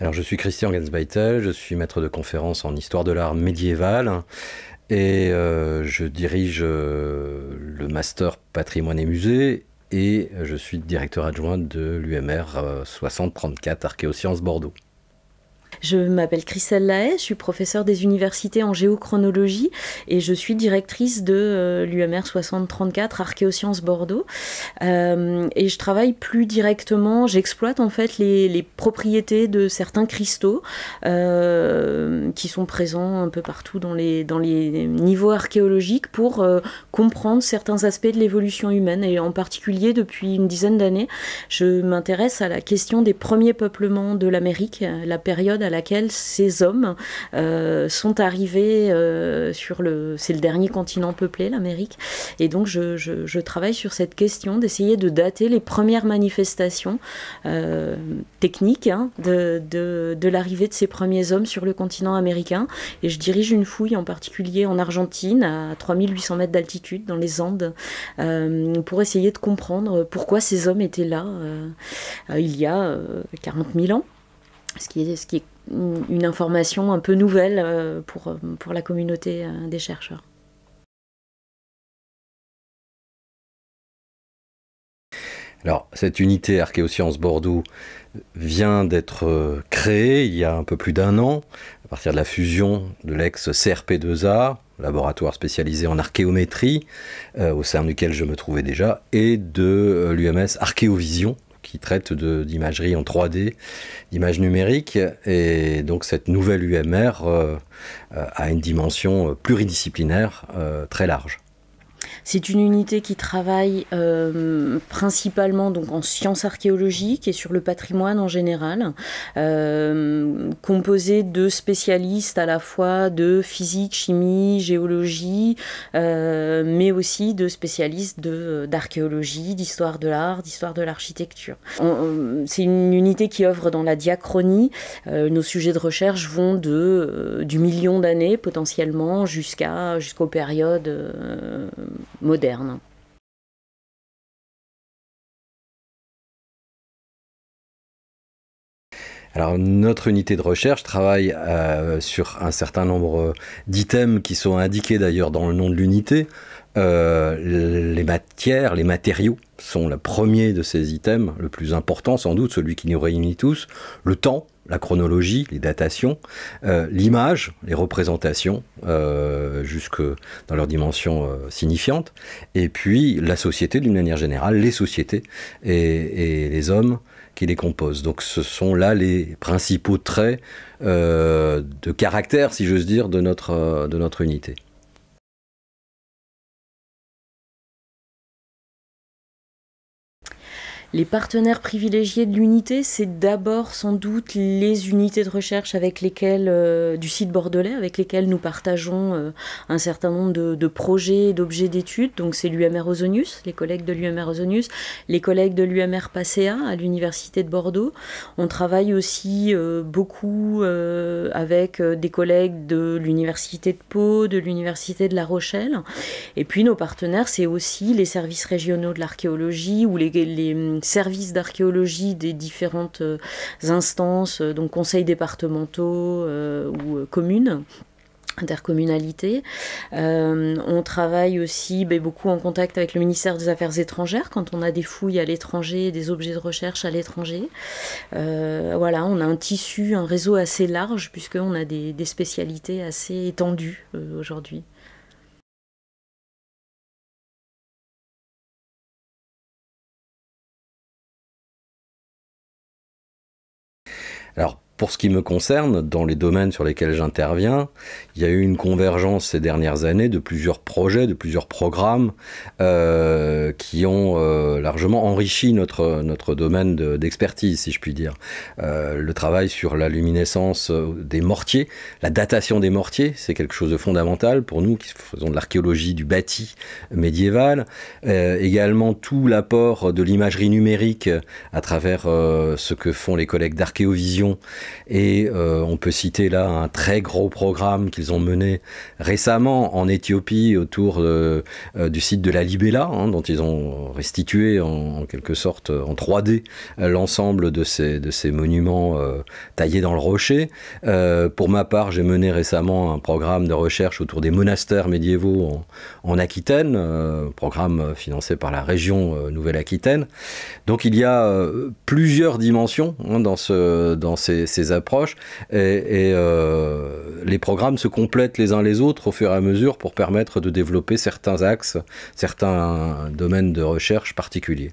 Alors je suis Christian Gansbeitel, je suis maître de conférence en histoire de l'art médiéval et euh, je dirige euh, le master patrimoine et musée et je suis directeur adjoint de l'UMR 6034 euh, Archéosciences Bordeaux. Je m'appelle Christelle Lahaye, je suis professeure des universités en géochronologie et je suis directrice de euh, l'UMR 6034 Archéosciences Bordeaux. Euh, et je travaille plus directement, j'exploite en fait les, propriétés de certains cristaux euh, qui sont présents un peu partout dans les, dans les niveaux archéologiques pour comprendre certains aspects de l'évolution humaine et en particulier depuis une dizaine d'années, je m'intéresse à la question des premiers peuplements de l'Amérique, la période à laquelle ces hommes euh, sont arrivés euh, sur le. C'est le dernier continent peuplé, l'Amérique. Et donc, je, je, travaille sur cette question d'essayer de dater les premières manifestations euh, techniques hein, de, de, de l'arrivée de ces premiers hommes sur le continent américain. Et je dirige une fouille en particulier en Argentine, à 3800 mètres d'altitude, dans les Andes, pour essayer de comprendre pourquoi ces hommes étaient là il y a 40 000 ans. Ce qui, est, ce qui est une information un peu nouvelle euh, pour, la communauté euh, des chercheurs. Alors, cette unité Archéosciences Bordeaux vient d'être euh, créée il y a un peu plus d'un an, à partir de la fusion de l'ex-CRP2A, laboratoire spécialisé en archéométrie, au sein duquel je me trouvais déjà, et de l'UMS Archéovision, qui traite d'imagerie en 3D, d'image numérique, Et donc cette nouvelle UMR euh, euh, a une dimension euh, pluridisciplinaire très large. C'est une unité qui travaille euh, principalement donc en sciences archéologiques et sur le patrimoine en général, euh, composée de spécialistes à la fois de physique, chimie, géologie, euh, mais aussi de spécialistes d'archéologie, d'histoire de l'art, d'histoire de l'architecture. C'est une unité qui œuvre dans la diachronie. nos sujets de recherche vont de, du million d'années potentiellement jusqu'à jusqu'aux périodes moderne Alors notre unité de recherche travaille euh, sur un certain nombre d'items qui sont indiqués d'ailleurs dans le nom de l'unité. Euh, les matières, les matériaux sont le premier de ces items, le plus important sans doute, celui qui nous réunit tous. Le temps, la chronologie, les datations, euh, l'image, les représentations, euh, jusque dans leur dimension signifiante, et puis la société d'une manière générale, les sociétés et, les hommes qui les composent. Donc ce sont là les principaux traits de caractère, si j'ose dire, de notre, de notre unité. Les partenaires privilégiés de l'unité, c'est d'abord sans doute les unités de recherche avec lesquelles, euh, du site bordelais, avec lesquelles nous partageons euh, un certain nombre de, de projets, d'objets d'études. Donc c'est l'UMR Ozonius, les collègues de l'UMR Ozonius, les collègues de l'UMR PACEA à l'Université de Bordeaux. On travaille aussi euh, beaucoup avec des collègues de l'Université de Pau, de l'Université de La Rochelle. Et puis nos partenaires, c'est aussi les services régionaux de l'archéologie ou les services d'archéologie des différentes euh, instances, euh, donc conseils départementaux euh, ou communes intercommunalités. on travaille aussi ben, beaucoup en contact avec le ministère des Affaires étrangères quand on a des fouilles à l'étranger, des objets de recherche à l'étranger. voilà, on a un tissu, un réseau assez large puisqu'on a des, spécialités assez étendues aujourd'hui. Alors, Pour ce qui me concerne, dans les domaines sur lesquels j'interviens, il y a eu une convergence ces dernières années de plusieurs projets, de plusieurs programmes euh, qui ont euh, largement enrichi notre, notre domaine d'expertise, si je puis dire. Euh, le travail sur la luminescence des mortiers, la datation des mortiers, c'est quelque chose de fondamental pour nous qui faisons de l'archéologie du bâti médiéval. également tout l'apport de l'imagerie numérique à travers ce que font les collègues d'Archéovision et euh, on peut citer là un très gros programme qu'ils ont mené récemment en Éthiopie autour euh, du site de la Libella, hein, dont ils ont restitué en, quelque sorte euh, en 3D l'ensemble de ces, de ces monuments taillés dans le rocher. pour ma part, j'ai mené récemment un programme de recherche autour des monastères médiévaux en, Aquitaine, programme financé par la région Nouvelle-Aquitaine. Donc il y a plusieurs dimensions hein, dans, ce, dans ces ces approches et, euh, les programmes se complètent les uns les autres au fur et à mesure pour permettre de développer certains axes, certains domaines de recherche particuliers.